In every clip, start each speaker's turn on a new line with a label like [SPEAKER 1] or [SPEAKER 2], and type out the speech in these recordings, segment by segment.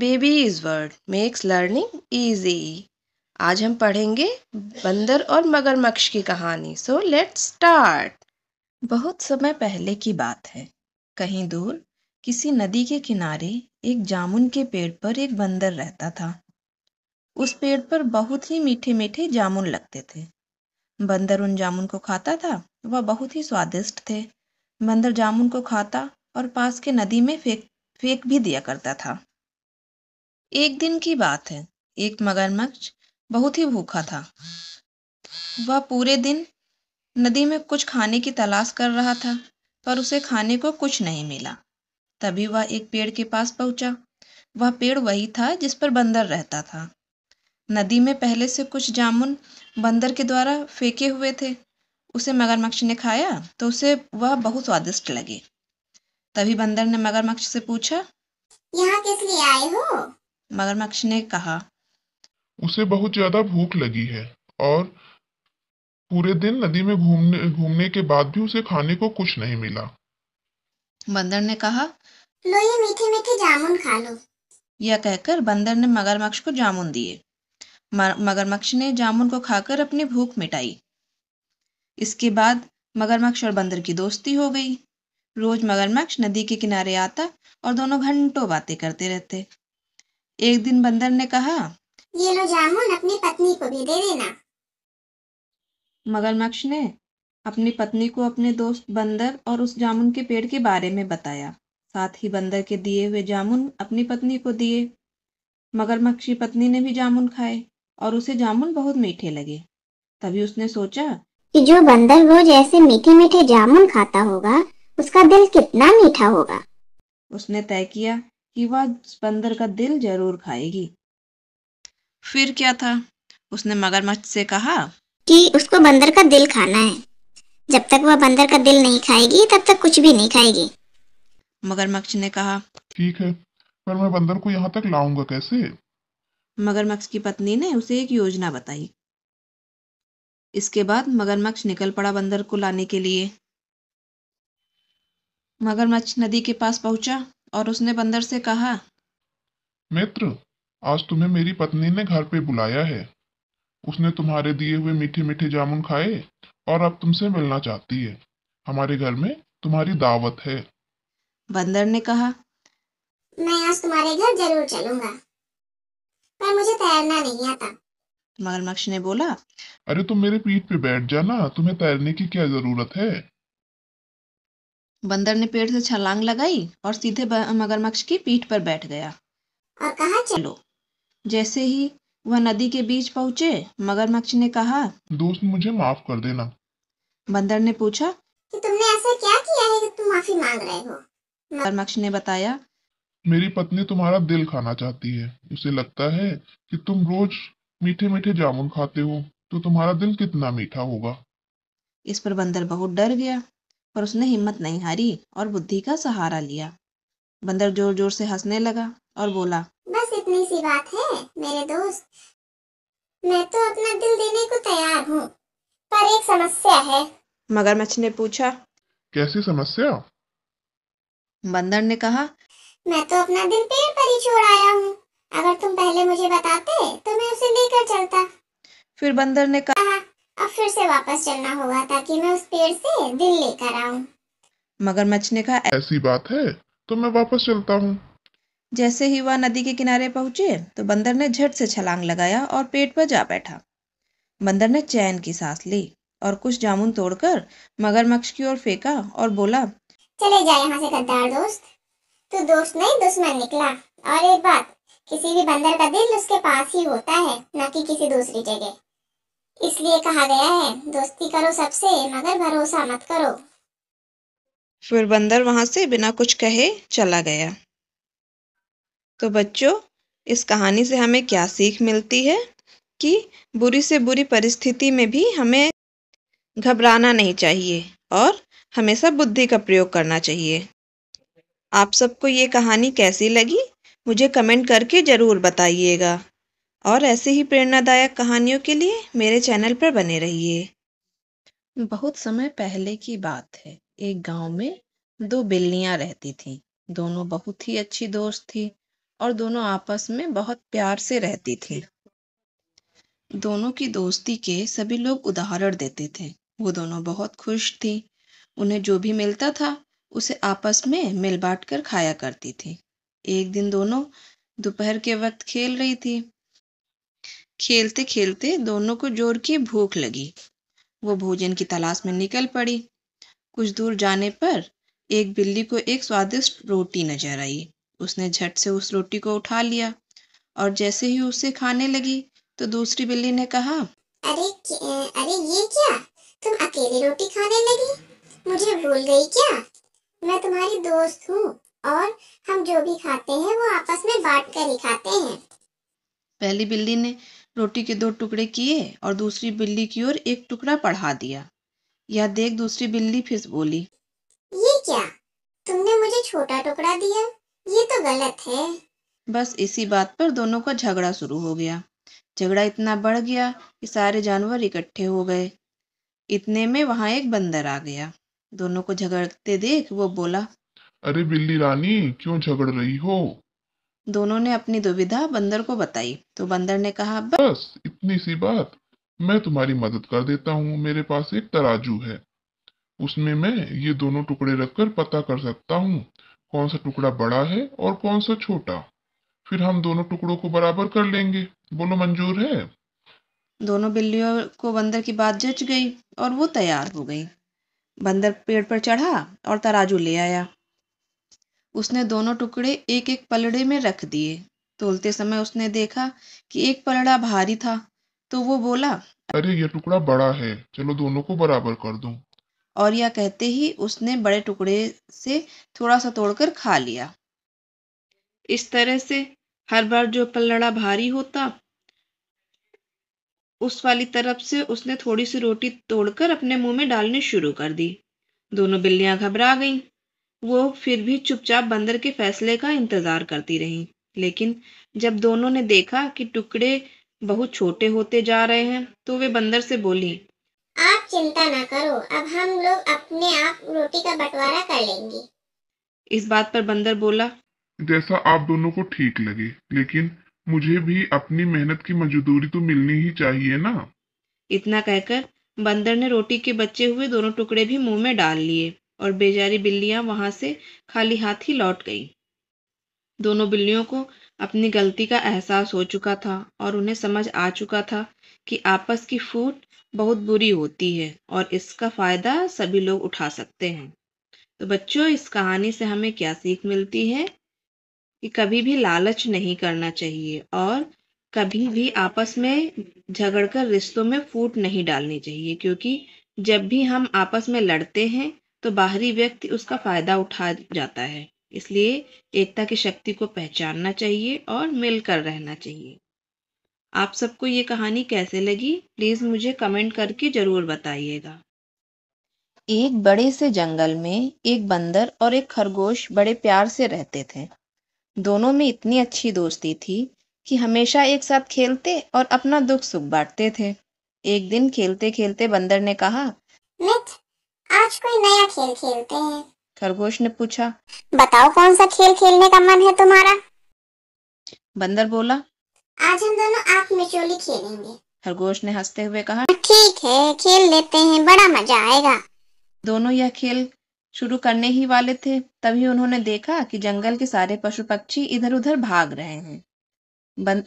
[SPEAKER 1] Babies word makes learning easy आज हम पढ़ेंगे बंदर और मगरमक्ष की कहानी सो लेट स्टार्ट बहुत समय पहले की बात है कहीं दूर किसी नदी के किनारे एक जामुन के पेड़ पर एक बंदर रहता था उस पेड़ पर बहुत ही मीठे मीठे जामुन लगते थे बंदर उन जामुन को खाता था वह बहुत ही स्वादिष्ट थे बंदर जामुन को खाता और पास के नदी में फेंक फेंक भी दिया करता था एक दिन की बात है एक मगरमच्छ बहुत ही भूखा था वह पूरे दिन नदी में कुछ खाने की तलाश कर रहा था पर उसे खाने को कुछ नहीं मिला तभी वह एक पेड़ के पास पहुंचा वह पेड़ वही था जिस पर बंदर रहता था नदी में पहले से कुछ जामुन बंदर के द्वारा फेंके हुए थे उसे मगरमच्छ ने खाया तो उसे वह बहुत स्वादिष्ट लगे तभी बंदर ने मगरमच्छ से पूछा यहाँ किस लिए आए हो मगरमच्छ ने कहा
[SPEAKER 2] उसे बहुत ज्यादा भूख लगी है और पूरे दिन नदी में घूमने घूमने के बाद भी उसे खाने को कुछ नहीं मिला
[SPEAKER 1] बंदर ने कहा लो ये मीठे मीठे जामुन खा लो यह कहकर बंदर ने मगरमक्ष को जामुन दिए मगरमक्ष ने जामुन को खाकर अपनी भूख मिटाई इसके बाद मगरमक्ष और बंदर की दोस्ती हो गई रोज मगरमक्ष नदी के किनारे आता और दोनों घंटों बातें करते रहते एक दिन बंदर ने कहा ये लो जामुन अपनी पत्नी को भी दे देना मगरमक्ष ने अपनी पत्नी को अपने दोस्त बंदर और उस जामुन के पेड़ के बारे में बताया साथ ही बंदर के दिए हुए जामुन अपनी पत्नी को दिए मगरमच्छ की पत्नी ने भी जामुन खाए और उसे जामुन बहुत मीठे
[SPEAKER 3] लगे तभी
[SPEAKER 1] उसने सोचा
[SPEAKER 3] कि जो बंदर रोज ऐसे मीठे मीठे जामुन खाता होगा उसका दिल कितना मीठा होगा
[SPEAKER 1] उसने तय किया कि वह बंदर का दिल जरूर खाएगी
[SPEAKER 3] फिर क्या था
[SPEAKER 1] उसने मगरमच्छ
[SPEAKER 3] से कहा कि उसको बंदर का दिल खाना है जब तक वह बंदर का दिल नहीं खाएगी तब तक कुछ भी नहीं खाएगी
[SPEAKER 1] मगरमच्छ ने कहा ठीक है
[SPEAKER 3] पर
[SPEAKER 2] मैं बंदर को यहाँ तक लाऊंगा कैसे
[SPEAKER 1] मगरमच्छ की पत्नी ने उसे एक योजना बताई इसके बाद मगरमच्छ निकल पड़ा बंदर को लाने के लिए मगरमच्छ नदी के पास पहुंचा और उसने बंदर से कहा
[SPEAKER 2] मित्र आज तुम्हें मेरी पत्नी ने घर पे बुलाया है उसने तुम्हारे दिए हुए मीठे मीठे जामुन खाए और अब तुमसे मिलना चाहती है हमारे घर में तुम्हारी दावत है
[SPEAKER 3] बंदर ने कहा मैं आज तुम्हारे घर जरूर चलूंगा पर मुझे तैरना नहीं आता मगरमक्ष ने
[SPEAKER 1] बोला
[SPEAKER 2] अरे तुम मेरे पीठ पे बैठ जाना तुम्हें तैरने की क्या जरूरत है
[SPEAKER 1] बंदर ने पेड़ से छलांग लगाई और सीधे मगरमच्छ की पीठ पर बैठ गया
[SPEAKER 3] और कहा चलो
[SPEAKER 1] जैसे ही वह नदी के बीच पहुंचे मगरमच्छ ने कहा
[SPEAKER 2] दोस्त मुझे माफ कर देना
[SPEAKER 1] बंदर ने पूछा कि तुमने
[SPEAKER 2] ऐसा
[SPEAKER 3] क्या किया है कि तुम
[SPEAKER 1] माफी मांग रहे हो मगरमच्छ ने बताया
[SPEAKER 2] मेरी पत्नी तुम्हारा दिल खाना चाहती है उसे लगता है कि तुम रोज मीठे मीठे जामुन खाते हो तो तुम्हारा दिल कितना मीठा होगा
[SPEAKER 1] इस पर बंदर बहुत डर गया पर उसने हिम्मत नहीं हारी और बुद्धि का सहारा लिया बंदर जोर जोर से हंसने लगा और बोला
[SPEAKER 3] बस इतनी सी बात है मेरे दोस्त मैं तो अपना दिल देने को तैयार हूँ पर एक समस्या है
[SPEAKER 1] मगरमच्छ ने पूछा
[SPEAKER 3] कैसी समस्या बंदर ने कहा मैं तो अपना दिल पेड़ पर ही छोड़ आया हूँ अगर तुम पहले मुझे बताते तो मैं उसे लेकर चलता फिर बंदर ने कहा अब फिर से वापस चलना होगा ताकि मैं उस पेड़ से दिल लेकर आऊं
[SPEAKER 1] मगरमच्छ ने कहा ऐसी बात है तो मैं वापस चलता हूँ जैसे ही वह नदी के किनारे पहुंचे तो बंदर ने झट से छलांग लगाया और पेट पर जा बैठा बंदर ने चैन की सांस ली और कुछ जामुन तोड़कर मगरमच्छ की ओर फेंका और बोला
[SPEAKER 3] चले जा यहाँ से गद्दार दोस्त तू दोस्त नहीं दुश्मन निकला और एक बात किसी भी बंदर का दिल उसके पास ही होता है न कि किसी दूसरी जगह इसलिए कहा गया है दोस्ती करो सबसे मगर भरोसा मत करो
[SPEAKER 1] फिर बंदर वहां से बिना कुछ कहे चला गया तो बच्चों इस कहानी से हमें क्या सीख मिलती है कि बुरी से बुरी परिस्थिति में भी हमें घबराना नहीं चाहिए और हमेशा बुद्धि का प्रयोग करना चाहिए आप सबको ये कहानी कैसी लगी मुझे कमेंट करके ज़रूर बताइएगा और ऐसे ही प्रेरणादायक कहानियों के लिए मेरे चैनल पर बने रहिए बहुत समय पहले की बात है एक गांव में दो बिल्लियां रहती थीं दोनों बहुत ही अच्छी दोस्त थी और दोनों आपस में बहुत प्यार से रहती थी दोनों की दोस्ती के सभी लोग उदाहरण देते थे वो दोनों बहुत खुश थी उन्हें जो भी मिलता था उसे आपस में मिल बांट कर खाया करती थी एक दिन दोनों दोपहर के वक्त खेल रही थी खेलते खेलते दोनों को जोर की भूख लगी वो भोजन की तलाश में निकल पड़ी कुछ दूर जाने पर एक बिल्ली को एक स्वादिष्ट रोटी नजर आई उसने झट से उस रोटी को उठा लिया और जैसे ही उसे खाने लगी तो दूसरी बिल्ली ने कहा
[SPEAKER 3] अरे अरे ये क्या तुम अकेले रोटी खाने लगी मुझे भूल गई क्या मैं तुम्हारी दोस्त हूँ और हम जो भी खाते हैं वो आपस में बांट कर ही खाते हैं पहली बिल्ली ने रोटी के दो टुकड़े किए
[SPEAKER 1] और दूसरी बिल्ली की ओर एक टुकड़ा पढ़ा दिया यह देख दूसरी बिल्ली फिर बोली
[SPEAKER 3] ये क्या तुमने
[SPEAKER 1] मुझे छोटा टुकड़ा दिया ये तो गलत है बस इसी बात पर दोनों का झगड़ा शुरू हो गया झगड़ा इतना बढ़ गया कि सारे जानवर इकट्ठे हो गए इतने में वहाँ एक बंदर आ गया दोनों को झगड़ते देख वो बोला
[SPEAKER 2] अरे बिल्ली रानी क्यों झगड़ रही हो
[SPEAKER 1] दोनों ने अपनी दुविधा बंदर को बताई तो बंदर ने कहा बस
[SPEAKER 2] इतनी सी बात मैं तुम्हारी मदद कर देता हूँ मेरे पास एक तराजू है उसमें मैं ये दोनों टुकड़े रखकर पता कर सकता हूँ कौन सा टुकड़ा बड़ा है और कौन सा छोटा फिर हम दोनों टुकड़ों को बराबर कर लेंगे बोलो मंजूर है
[SPEAKER 1] दोनों बिल्लियों को बंदर की बात जच गई और वो तैयार हो गई बंदर पेड़ पर चढ़ा और तराजू ले आया उसने दोनों टुकड़े एक एक पलड़े में रख दिए तोलते समय उसने देखा कि एक पलड़ा भारी था तो वो बोला
[SPEAKER 2] अरे ये टुकड़ा बड़ा है चलो दोनों को बराबर कर दूं
[SPEAKER 1] और यह कहते ही उसने बड़े टुकड़े से थोड़ा सा तोड़कर खा लिया इस तरह से हर बार जो पलड़ा भारी होता उस वाली तरफ से उसने थोड़ी सी रोटी तोड़कर अपने मुंह में डालनी शुरू कर दी दोनों बिल्लियां घबरा गईं वो फिर भी चुपचाप बंदर के फैसले का इंतज़ार करती रही लेकिन जब दोनों ने देखा कि टुकड़े बहुत छोटे होते जा रहे हैं तो वे बंदर से बोली
[SPEAKER 3] आप चिंता ना करो अब हम लोग अपने आप रोटी का बंटवारा कर लेंगे
[SPEAKER 1] इस बात पर बंदर बोला जैसा आप दोनों को
[SPEAKER 2] ठीक लगे लेकिन मुझे भी अपनी मेहनत की मजदूरी तो मिलनी ही चाहिए ना
[SPEAKER 1] इतना कहकर बंदर ने रोटी के बचे हुए दोनों टुकड़े भी मुंह में डाल लिए और बेजारी बिल्लियां वहां से खाली हाथ ही लौट गईं। दोनों बिल्लियों को अपनी गलती का एहसास हो चुका था और उन्हें समझ आ चुका था कि आपस की फूट बहुत बुरी होती है और इसका फायदा सभी लोग उठा सकते हैं तो बच्चों इस कहानी से हमें क्या सीख मिलती है कि कभी भी लालच नहीं करना चाहिए और कभी भी आपस में झगड़कर रिश्तों में फूट नहीं डालनी चाहिए क्योंकि जब भी हम आपस में लड़ते हैं तो बाहरी व्यक्ति उसका फायदा उठा जाता है इसलिए एकता की शक्ति को पहचानना चाहिए और मिलकर रहना चाहिए आप सबको ये कहानी कैसे लगी प्लीज मुझे कमेंट करके जरूर बताइएगा एक बड़े से जंगल में एक बंदर और एक खरगोश बड़े प्यार से रहते थे दोनों में इतनी अच्छी दोस्ती थी कि हमेशा एक साथ खेलते और अपना दुख सुख बांटते थे एक दिन खेलते खेलते बंदर ने कहा
[SPEAKER 3] आज कोई नया खेल खेलते हैं
[SPEAKER 1] खरगोश ने पूछा बताओ कौन सा खेल खेलने का मन है तुम्हारा बंदर बोला
[SPEAKER 3] आज हम दोनों आंख चोली खेलेंगे
[SPEAKER 1] खरगोश ने हंसते हुए कहा हाँ, ठीक है खेल लेते हैं बड़ा मजा आएगा दोनों यह खेल शुरू करने ही वाले थे तभी उन्होंने देखा कि जंगल के सारे पशु पक्षी इधर उधर भाग रहे हैं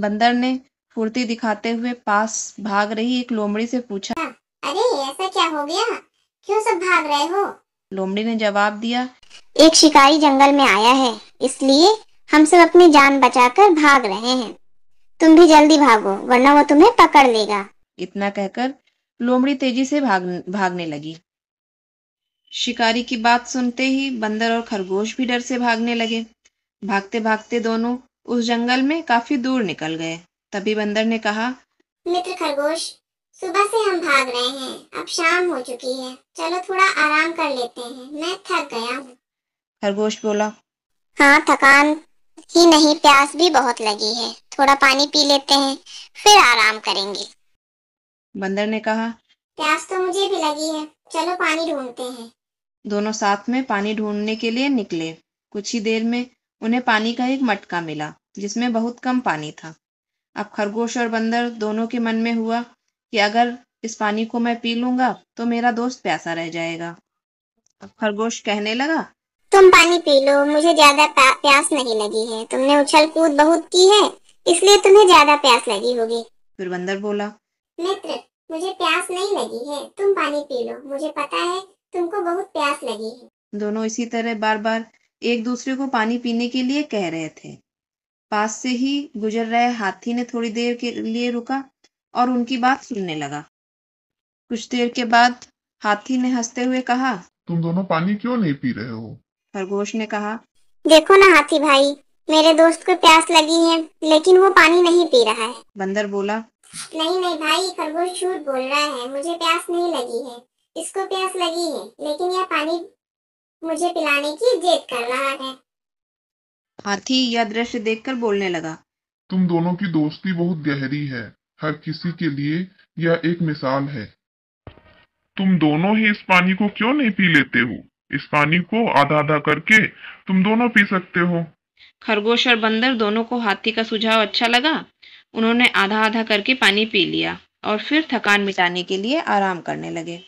[SPEAKER 1] बंदर ने फुर्ती दिखाते हुए पास भाग रही एक
[SPEAKER 3] लोमड़ी से पूछा हाँ, अरे ऐसा क्या हो गया क्यों सब भाग रहे हो लोमड़ी ने जवाब दिया एक शिकारी जंगल में आया है इसलिए हम सब अपनी जान बचाकर भाग रहे हैं तुम भी जल्दी भागो वरना वो तुम्हें पकड़ लेगा इतना
[SPEAKER 1] कहकर लोमड़ी तेजी से भाग भागने लगी शिकारी की बात सुनते ही बंदर और खरगोश भी डर से भागने लगे भागते भागते दोनों उस जंगल में काफी दूर निकल गए तभी बंदर ने कहा
[SPEAKER 3] मित्र खरगोश सुबह से हम भाग रहे हैं अब शाम हो चुकी है चलो थोड़ा आराम कर लेते हैं मैं थक गया हूँ खरगोश बोला हाँ थकान ही नहीं प्यास भी बहुत लगी है थोड़ा पानी पी लेते हैं फिर आराम करेंगे बंदर ने कहा प्यास तो मुझे भी लगी है चलो पानी ढूंढते हैं दोनों
[SPEAKER 1] साथ में पानी ढूंढने के लिए निकले कुछ ही देर में उन्हें पानी का एक मटका मिला जिसमें बहुत कम पानी था अब खरगोश और बंदर दोनों के मन में हुआ कि अगर इस पानी को मैं पी लूंगा तो मेरा दोस्त प्यासा रह जाएगा खरगोश
[SPEAKER 3] कहने लगा तुम पानी पी लो मुझे ज्यादा प्यास नहीं लगी है तुमने उछल कूद बहुत की है इसलिए तुम्हें ज्यादा प्यास लगी होगी फिर बंदर बोला मित्र मुझे प्यास नहीं लगी है तुम पानी पी लो मुझे पता है तुमको बहुत प्यास लगी
[SPEAKER 1] है दोनों इसी तरह बार बार एक दूसरे को पानी पीने के लिए कह रहे थे पास से ही गुजर रहे हाथी ने थोड़ी देर के लिए रुका और उनकी बात सुनने लगा कुछ देर के बाद हाथी ने हंसते हुए कहा
[SPEAKER 2] तुम दोनों पानी क्यों नहीं पी रहे हो
[SPEAKER 3] खरगोश ने कहा देखो ना हाथी भाई मेरे दोस्त को प्यास लगी है लेकिन वो पानी नहीं पी रहा है बंदर बोला नहीं नहीं भाई खरगोश झूठ बोल रहा है मुझे प्यास नहीं लगी है इसको प्यास लगी है लेकिन यह पानी मुझे पिलाने की जेद कर रहा है
[SPEAKER 1] हाथी यह दृश्य देखकर बोलने लगा
[SPEAKER 2] तुम दोनों की दोस्ती बहुत गहरी है हर किसी के लिए यह एक मिसाल है तुम दोनों ही इस पानी को क्यों नहीं पी लेते हो इस पानी को आधा आधा करके तुम दोनों पी सकते हो
[SPEAKER 1] खरगोश और बंदर दोनों को हाथी का सुझाव अच्छा लगा उन्होंने आधा आधा करके पानी पी लिया और फिर थकान मिटाने के लिए आराम करने लगे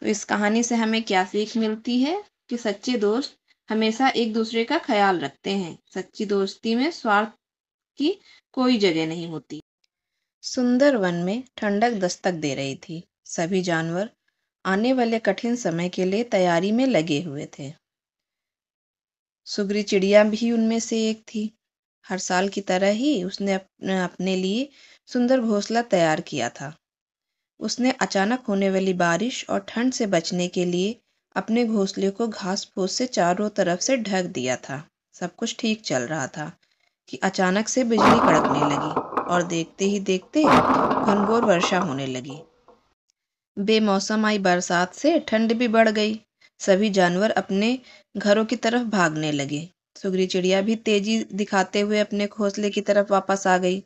[SPEAKER 1] तो इस कहानी से हमें क्या सीख मिलती है कि सच्चे दोस्त हमेशा एक दूसरे का ख्याल रखते हैं सच्ची दोस्ती में स्वार्थ की कोई जगह नहीं होती सुंदर वन में ठंडक दस्तक दे रही थी सभी जानवर आने वाले कठिन समय के लिए तैयारी में लगे हुए थे सुगरी चिड़िया भी उनमें से एक थी हर साल की तरह ही उसने अपने लिए सुंदर घोंसला तैयार किया था उसने अचानक होने वाली बारिश और ठंड से बचने के लिए अपने घोंसले को घास फूस से चारों तरफ से ढक दिया था सब कुछ ठीक चल रहा था कि अचानक से बिजली कड़कने लगी और देखते ही देखते घनघोर वर्षा होने लगी बेमौसम आई बरसात से ठंड भी बढ़ गई सभी जानवर अपने घरों की तरफ भागने लगे सुगरी चिड़िया भी तेजी दिखाते हुए अपने घोंसले की तरफ वापस आ गई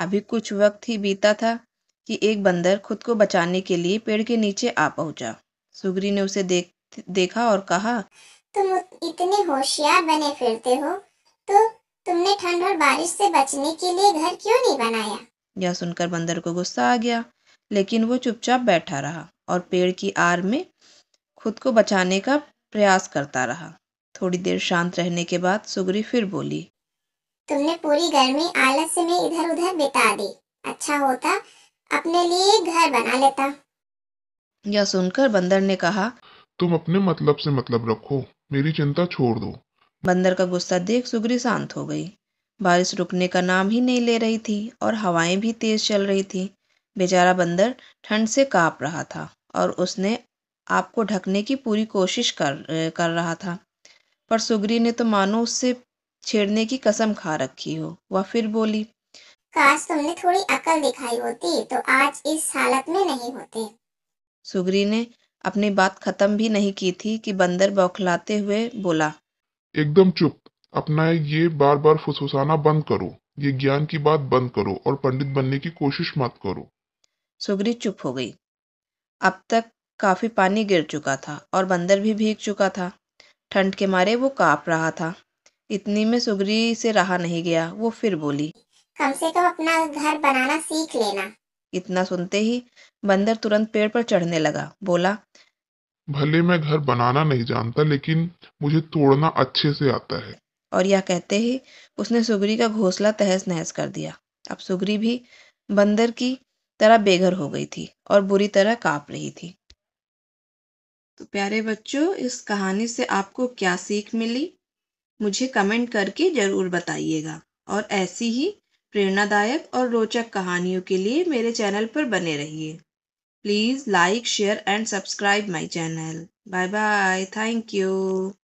[SPEAKER 1] अभी कुछ वक्त ही बीता था कि एक बंदर खुद को बचाने के लिए पेड़ के नीचे आ पहुंचा सुगरी ने उसे देख देखा और कहा
[SPEAKER 3] तुम इतने होशियार बने फिरते हो तो तुमने ठंड और बारिश से बचने के लिए घर क्यों नहीं बनाया
[SPEAKER 1] यह सुनकर बंदर को गुस्सा आ गया लेकिन वो चुपचाप बैठा रहा और पेड़ की आड़ में खुद को बचाने का प्रयास करता रहा थोड़ी देर शांत रहने के बाद सुगरी फिर बोली
[SPEAKER 3] तुमने पूरी गर्मी आलस में इधर उधर बिता दी अच्छा होता अपने लिए घर बना लेता
[SPEAKER 1] यह सुनकर बंदर ने कहा तुम अपने मतलब से
[SPEAKER 2] मतलब रखो मेरी चिंता छोड़ दो
[SPEAKER 1] बंदर का गुस्सा देख सुग्री शांत हो गई बारिश रुकने का नाम ही नहीं ले रही थी और हवाएं भी तेज चल रही थी बेचारा बंदर ठंड से काँप रहा था और उसने आपको ढकने की पूरी कोशिश कर कर रहा था पर सुग्री ने तो मानो उससे छेड़ने की कसम खा रखी हो वह फिर बोली काश तुमने थोड़ी अकल दिखाई होती तो आज इस हालत में नहीं होते सुग्री ने अपनी बात खत्म भी नहीं की थी कि बंदर बौखलाते हुए बोला
[SPEAKER 2] एकदम चुप अपना ये बार बार फुसफुसाना बंद करो ये ज्ञान की बात बंद करो और पंडित बनने की कोशिश मत करो
[SPEAKER 1] सुग्रीव चुप हो गई अब तक काफी पानी गिर चुका था और बंदर भी भीग चुका था ठंड के मारे वो काप रहा था इतनी में सुगरी से रहा नहीं गया वो फिर बोली
[SPEAKER 3] कम से कम अपना घर बनाना सीख लेना
[SPEAKER 1] इतना सुनते ही बंदर तुरंत पेड़ पर चढ़ने लगा बोला
[SPEAKER 2] भले मैं घर बनाना नहीं जानता लेकिन मुझे तोड़ना अच्छे से आता है
[SPEAKER 1] और यह कहते ही उसने सुगरी का घोंसला तहस नहस कर दिया अब सुगरी भी बंदर की तरह बेघर हो गई थी और बुरी तरह कांप रही थी तो प्यारे बच्चों इस कहानी से आपको क्या सीख मिली मुझे कमेंट करके ज़रूर बताइएगा और ऐसी ही प्रेरणादायक और रोचक कहानियों के लिए मेरे चैनल पर बने रहिए Please like, share and subscribe my channel. Bye bye. Thank you.